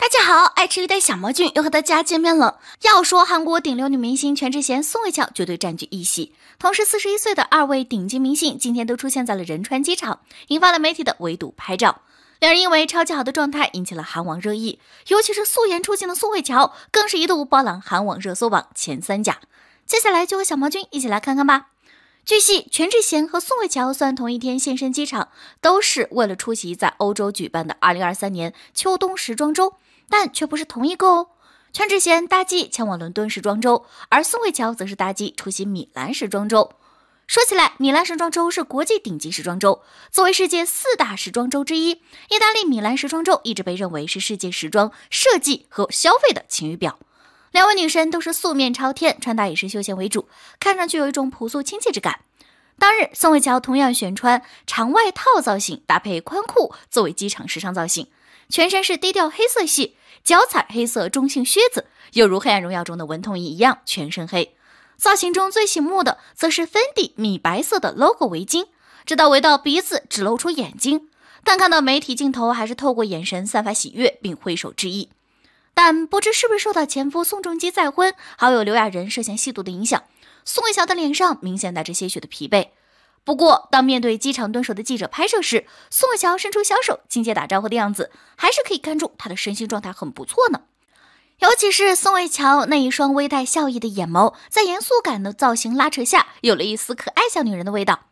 大家好，爱吃鱼的小毛君又和大家见面了。要说韩国顶流女明星全智贤、宋慧乔绝对占据一席。同时，四十一岁的二位顶级明星今天都出现在了仁川机场，引发了媒体的围堵拍照。两人因为超级好的状态引起了韩网热议，尤其是素颜出镜的宋慧乔，更是一度包揽韩网热搜榜前三甲。接下来就和小毛君一起来看看吧。据悉，全智贤和宋慧乔算同一天现身机场，都是为了出席在欧洲举办的二零二三年秋冬时装周。但却不是同一个哦。全智贤、搭机前往伦敦时装周，而宋慧乔则是搭机出席米兰时装周。说起来，米兰时装周是国际顶级时装周，作为世界四大时装周之一，意大利米兰时装周一直被认为是世界时装设计和消费的晴雨表。两位女神都是素面朝天，穿搭也是休闲为主，看上去有一种朴素亲切之感。当日，宋慧乔同样选穿长外套造型，搭配宽裤，作为机场时尚造型，全身是低调黑色系。脚踩黑色中性靴子，犹如《黑暗荣耀》中的文通一样全身黑。造型中最醒目的，则是 Fendi 米白色的 logo 围巾，直到围到鼻子，只露出眼睛。但看到媒体镜头，还是透过眼神散发喜悦，并挥手致意。但不知是不是受到前夫宋仲基再婚、好友刘亚仁涉嫌吸毒的影响，宋慧乔的脸上明显带着些许的疲惫。不过，当面对机场蹲守的记者拍摄时，宋慧乔伸出小手亲切打招呼的样子，还是可以看出她的身心状态很不错呢。尤其是宋慧乔那一双微带笑意的眼眸，在严肃感的造型拉扯下，有了一丝可爱小女人的味道。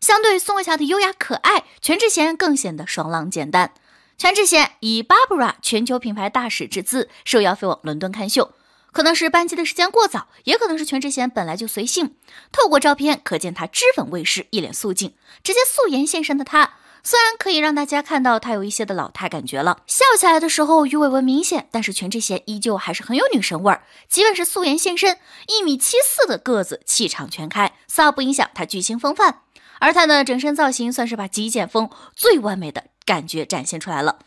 相对宋慧乔的优雅可爱，全智贤更显得爽朗简单。全智贤以 Barbara 全球品牌大使之姿，受邀飞往伦敦看秀。可能是班机的时间过早，也可能是全智贤本来就随性。透过照片可见，她脂粉未施，一脸素净，直接素颜现身的她，虽然可以让大家看到她有一些的老态感觉了，笑起来的时候鱼尾纹明显，但是全智贤依旧还是很有女神味儿。即便是素颜现身，一米七四的个子，气场全开，丝毫不影响她巨星风范。而她的整身造型算是把极简风最完美的感觉展现出来了。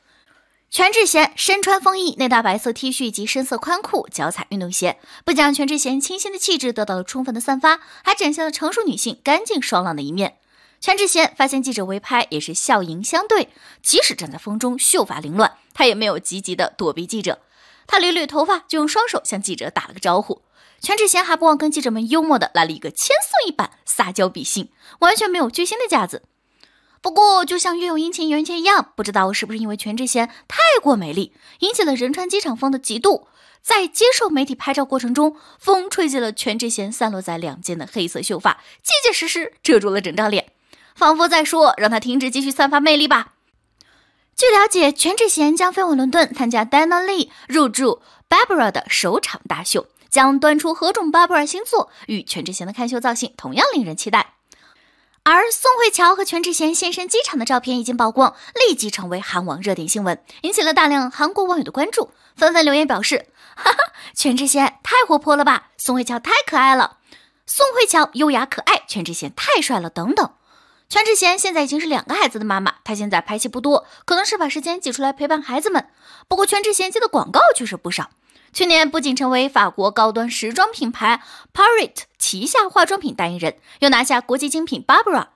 全智贤身穿风衣、内搭白色 T 恤及深色宽裤，脚踩运动鞋，不仅让全智贤清新的气质得到了充分的散发，还展现了成熟女性干净爽朗的一面。全智贤发现记者微拍，也是笑迎相对，即使站在风中秀发凌乱，他也没有积极的躲避记者，他捋捋头发，就用双手向记者打了个招呼。全智贤还不忘跟记者们幽默的来了一个千颂伊版撒娇比心，完全没有巨星的架子。不过，就像《月有阴晴圆缺》一样，不知道是不是因为全智贤太过美丽，引起了仁川机场风的嫉妒。在接受媒体拍照过程中，风吹起了全智贤散落在两肩的黑色秀发，结结实实遮住了整张脸，仿佛在说：“让他停止继续散发魅力吧。”据了解，全智贤将飞往伦敦参加 Dana Lee 入驻 Barbara 的首场大秀，将端出何种 Barbara 新作，与全智贤的看秀造型同样令人期待。而宋慧乔和全智贤现身机场的照片一经曝光，立即成为韩网热点新闻，引起了大量韩国网友的关注，纷纷留言表示：“哈哈，全智贤太活泼了吧，宋慧乔太可爱了，宋慧乔优雅可爱，全智贤太帅了，等等。”全智贤现在已经是两个孩子的妈妈，她现在拍戏不多，可能是把时间挤出来陪伴孩子们。不过全智贤接的广告却是不少。去年不仅成为法国高端时装品牌 Parrot 旗下化妆品代言人，又拿下国际精品 Barbara。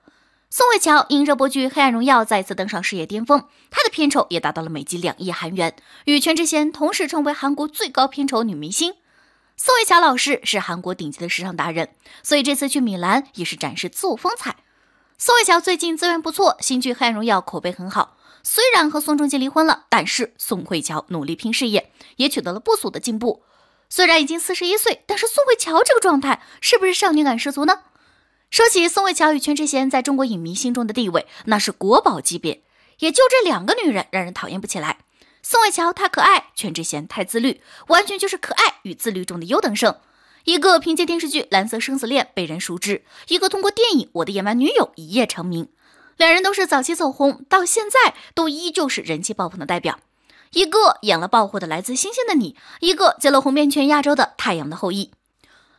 宋慧乔因热播剧《黑暗荣耀》再次登上事业巅峰，她的片酬也达到了每集两亿韩元，与全智贤同时成为韩国最高片酬女明星。宋慧乔老师是韩国顶级的时尚达人，所以这次去米兰也是展示自我风采。宋慧乔最近资源不错，新剧《黑暗荣耀》口碑很好。虽然和宋仲基离婚了，但是宋慧乔努力拼事业，也取得了不俗的进步。虽然已经四十一岁，但是宋慧乔这个状态，是不是少女感十足呢？说起宋慧乔与全智贤在中国影迷心中的地位，那是国宝级别。也就这两个女人让人讨厌不起来。宋慧乔太可爱，全智贤太自律，完全就是可爱与自律中的优等生。一个凭借电视剧《蓝色生死恋》被人熟知，一个通过电影《我的野蛮女友》一夜成名。两人都是早期走红，到现在都依旧是人气爆棚的代表。一个演了爆火的《来自星星的你》，一个接了红遍全亚洲的《太阳的后裔》。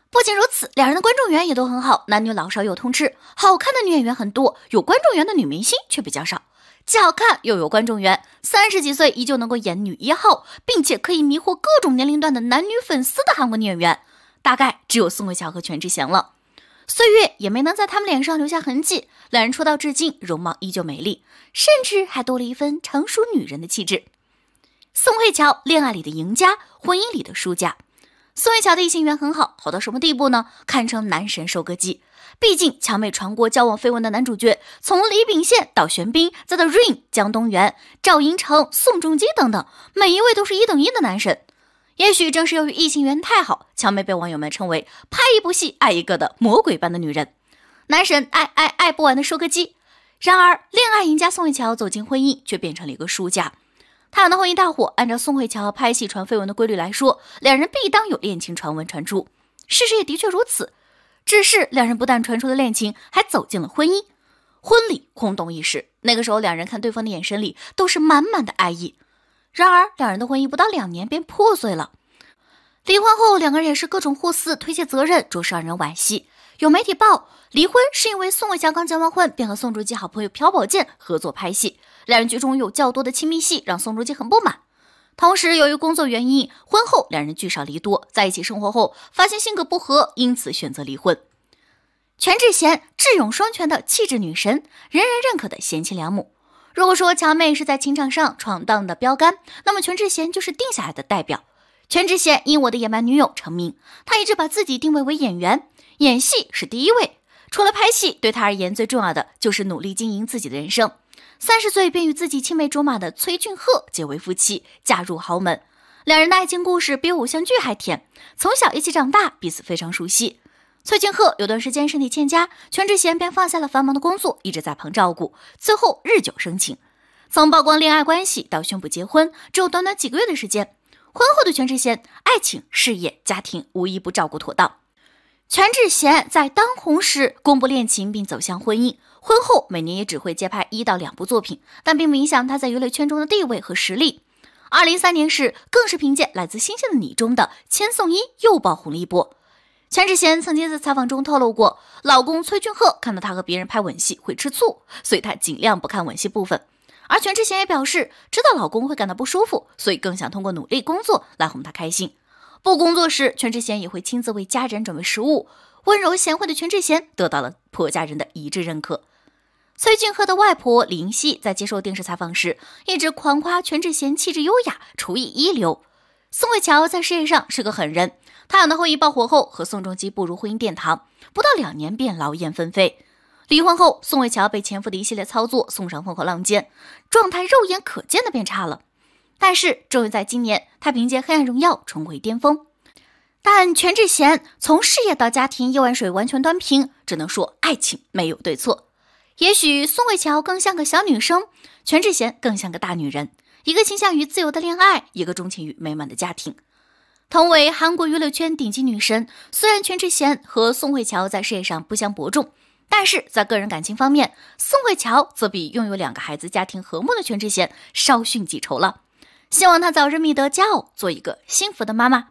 不仅如此，两人的观众缘也都很好，男女老少有通吃。好看的女演员很多，有观众缘的女明星却比较少。既好看又有观众缘，三十几岁依旧能够演女一号，并且可以迷惑各种年龄段的男女粉丝的韩国女演员，大概只有宋慧乔和全智贤了。岁月也没能在他们脸上留下痕迹，两人出道至今，容貌依旧美丽，甚至还多了一份成熟女人的气质。宋慧乔，恋爱里的赢家，婚姻里的输家。宋慧乔的异性缘很好，好到什么地步呢？堪称男神收割机。毕竟，乔美传过交往绯闻的男主角，从李秉宪到玄彬，再到 Rain、江东元、赵寅成、宋仲基等等，每一位都是一等一的男神。也许正是由于异性缘太好，乔妹被网友们称为“拍一部戏爱一个”的魔鬼般的女人，男神爱爱爱不完的收割机。然而，恋爱赢家宋慧乔走进婚姻，却变成了一个输家。太阳的婚姻大火，按照宋慧乔拍戏传绯闻的规律来说，两人必当有恋情传闻传出。事实也的确如此，只是两人不但传出了恋情，还走进了婚姻。婚礼轰动一时，那个时候两人看对方的眼神里都是满满的爱意。然而，两人的婚姻不到两年便破碎了。离婚后，两个人也是各种互撕、推卸责任，着实让人惋惜。有媒体报，离婚是因为宋慧乔刚结完婚，便和宋仲基好朋友朴宝剑合作拍戏，两人剧中有较多的亲密戏，让宋仲基很不满。同时，由于工作原因，婚后两人聚少离多，在一起生活后发现性格不合，因此选择离婚。全智贤，智勇双全的气质女神，人人认可的贤妻良母。如果说乔妹是在情场上闯荡的标杆，那么全智贤就是定下来的代表。全智贤因《我的野蛮女友》成名，他一直把自己定位为演员，演戏是第一位。除了拍戏，对他而言最重要的就是努力经营自己的人生。三十岁便与自己青梅竹马的崔俊赫结为夫妻，嫁入豪门。两人的爱情故事比偶像剧还甜，从小一起长大，彼此非常熟悉。崔俊赫有段时间身体欠佳，全智贤便放下了繁忙的工作，一直在旁照顾。最后日久生情，从曝光恋爱关系到宣布结婚，只有短短几个月的时间。婚后的全智贤，爱情、事业、家庭无一不照顾妥当。全智贤在当红时公布恋情并走向婚姻，婚后每年也只会接拍一到两部作品，但并不影响他在娱乐圈中的地位和实力。二零一三年时，更是凭借来自《星星的你》中的千颂伊又爆红了一波。全智贤曾经在采访中透露过，老公崔俊赫看到她和别人拍吻戏会吃醋，所以她尽量不看吻戏部分。而全智贤也表示，知道老公会感到不舒服，所以更想通过努力工作来哄他开心。不工作时，全智贤也会亲自为家人准备食物。温柔贤惠的全智贤得到了婆家人的一致认可。崔俊赫的外婆李英熙在接受电视采访时，一直狂夸全智贤气质优雅，厨艺一流。宋慧乔在事业上是个狠人，《她养的后裔》爆火后，和宋仲基步入婚姻殿堂，不到两年便劳燕分飞。离婚后，宋慧乔被前夫的一系列操作送上风口浪尖，状态肉眼可见的变差了。但是，终于在今年，她凭借《黑暗荣耀》重回巅峰。但全智贤从事业到家庭，一碗水完全端平，只能说爱情没有对错。也许宋慧乔更像个小女生，全智贤更像个大女人。一个倾向于自由的恋爱，一个钟情于美满的家庭。同为韩国娱乐圈顶级女神，虽然全智贤和宋慧乔在事业上不相伯仲，但是在个人感情方面，宋慧乔则比拥有两个孩子、家庭和睦的全智贤稍逊几筹了。希望她早日觅得佳偶，做一个幸福的妈妈。